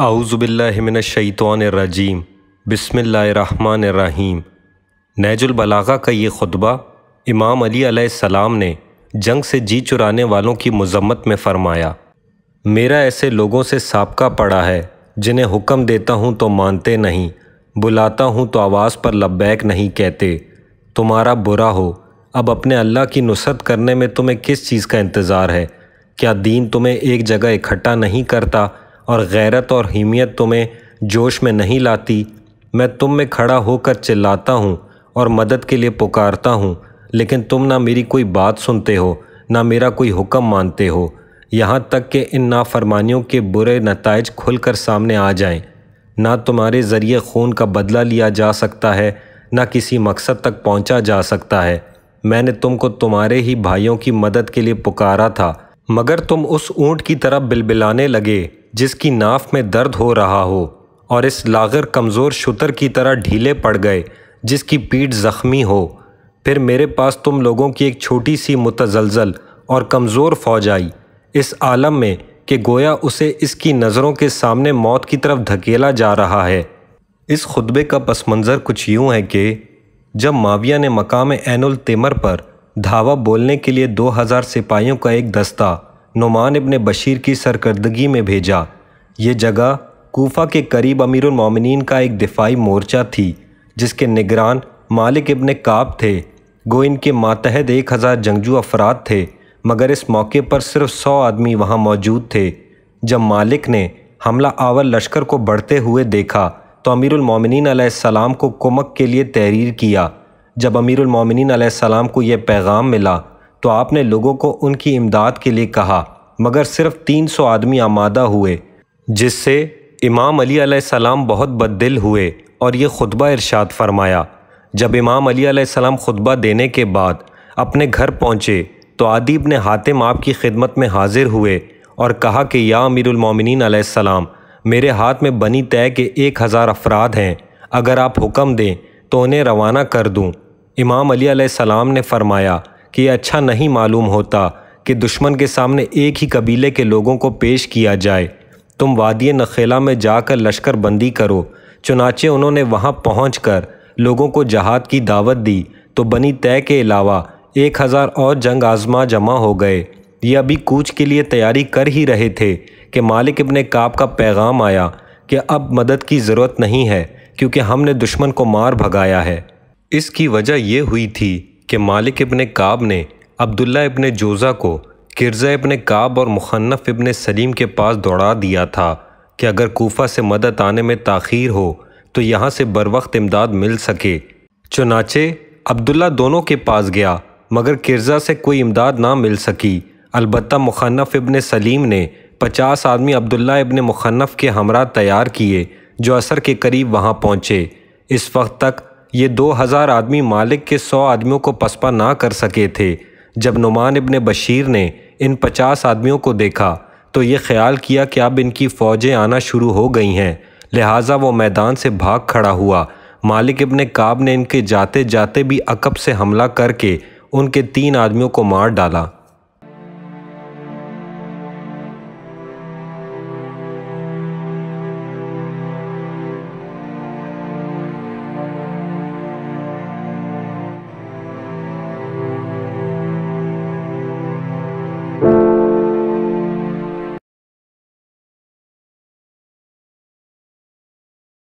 आउज़बिल्लिमिनशैतरजीम बसमीम नैजुलबलागा का ये खुतबा इमाम अली सलाम ने जंग से जी चुराने वालों की मज़म्मत में फ़रमाया मेरा ऐसे लोगों से सबका पड़ा है जिन्हें हुक्म देता हूँ तो मानते नहीं बुलाता हूँ तो आवाज़ पर लब्बैक नहीं कहते तुम्हारा बुरा हो अब अपने अल्लाह की नुसरत करने में तुम्हें किस चीज़ का इंतज़ार है क्या दीन तुम्हें एक जगह इकट्ठा नहीं करता और गैरत और हिमियत तुम्हें जोश में नहीं लाती मैं तुम में खड़ा होकर चिल्लाता हूँ और मदद के लिए पुकारता हूँ लेकिन तुम ना मेरी कोई बात सुनते हो ना मेरा कोई हुक्म मानते हो यहाँ तक कि इन नाफरमानियों के बुरे नतज खुलकर सामने आ जाएं ना तुम्हारे ज़रिए खून का बदला लिया जा सकता है ना किसी मकसद तक पहुँचा जा सकता है मैंने तुमको तुम्हारे ही भाइयों की मदद के लिए पुकारा था मगर तुम उस ऊँट की तरह बिलबिलाने लगे जिसकी नाफ में दर्द हो रहा हो और इस लागर कमज़ोर शुतर की तरह ढीले पड़ गए जिसकी पीठ ज़ख्मी हो फिर मेरे पास तुम लोगों की एक छोटी सी मुतजलजल और कमज़ोर फौज आई इस आलम में कि गोया उसे इसकी नज़रों के सामने मौत की तरफ धकेला जा रहा है इस खुतबे का पस मंज़र कुछ यूँ है कि जब माविया ने मकाम एनुल तेमर पर धावा बोलने के लिए 2000 सिपाहियों का एक दस्ता नुमान इबन बशीर की सरकर्दगी में भेजा ये जगह कोफा के करीब अमीरमिन का एक दिफाई मोर्चा थी जिसके निगरान मालिक इबन काब थे गो इनके मातहत एक हज़ार जंगजू अफराद थे मगर इस मौके पर सिर्फ सौ आदमी वहाँ मौजूद थे जब मालिक ने हमला आवर लश्कर को बढ़ते हुए देखा तो अमीरमिन सलाम को कुमक के लिए तहरीर किया जब अमीरमिन को यह पैगाम मिला तो आपने लोगों को उनकी इमदाद के लिए कहा मगर सिर्फ तीन सौ आदमी आमादा हुए जिससे इमाम अली सलाम बहुत बददिल हुए और ये खुतबा इरशाद फरमाया जब इमाम अली सलाम खुतबा देने के बाद अपने घर पहुँचे तो आदिब ने हातिम आप की खिदमत में हाजिर हुए और कहा कि या अमीरमिन सलाम मेरे हाथ में बनी तय के एक हज़ार अफराद हैं अगर आप हुक्म दें तो उन्हें रवाना कर दूँ इमाम अली सलाम ने फरमाया कि अच्छा नहीं मालूम होता कि दुश्मन के सामने एक ही कबीले के लोगों को पेश किया जाए तुम वादिय नखेला में जाकर लश्कर बंदी करो चुनाचे उन्होंने वहाँ पहुँच कर लोगों को जहाद की दावत दी तो बनी तय के अलावा एक हज़ार और जंग आजमा जमा हो गए ये अभी कूच के लिए तैयारी कर ही रहे थे कि मालिक इबन काब का पैगाम आया कि अब मदद की ज़रूरत नहीं है क्योंकि हमने दुश्मन को मार भगाया है इसकी वजह यह हुई थी कि मालिक इबन काब ने अब्दुल्ला इबन जोज़ा को किरजा इबन काब और मुखन्नफ इबन सलीम के पास दौड़ा दिया था कि अगर कोफा से मदद आने में तख़ीर हो तो यहाँ से बर वक्त इमदाद मिल सके चुनाचे अब्दुल्ला दोनों के पास गया मगर किरजा से कोई इमदाद ना मिल सकी अलबत् मुखनफ़ इबन सलीम ने पचास आदमी अब्दुल्ला इबन मुखन्नफ के हमरा तैयार किए जो असर के करीब वहाँ पहुँचे इस वक्त तक ये 2000 आदमी मालिक के 100 आदमियों को पसपा ना कर सके थे जब नुमान इबन बशीर ने इन 50 आदमियों को देखा तो ये ख्याल किया कि अब इनकी फ़ौजें आना शुरू हो गई हैं लिहाजा वो मैदान से भाग खड़ा हुआ मालिक इबन काब ने इनके जाते जाते भी अकब से हमला करके उनके तीन आदमियों को मार डाला